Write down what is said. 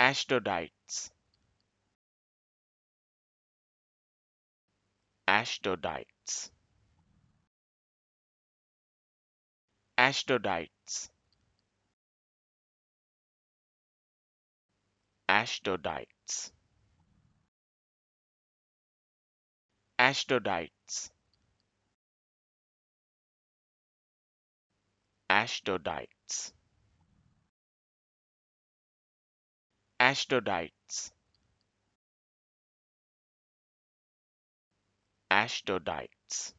Ashdodites. Ashdodites. Ashdodites. Ashdodites. Ashdodites. Ashdodites. Ashdodites. Ashdodites.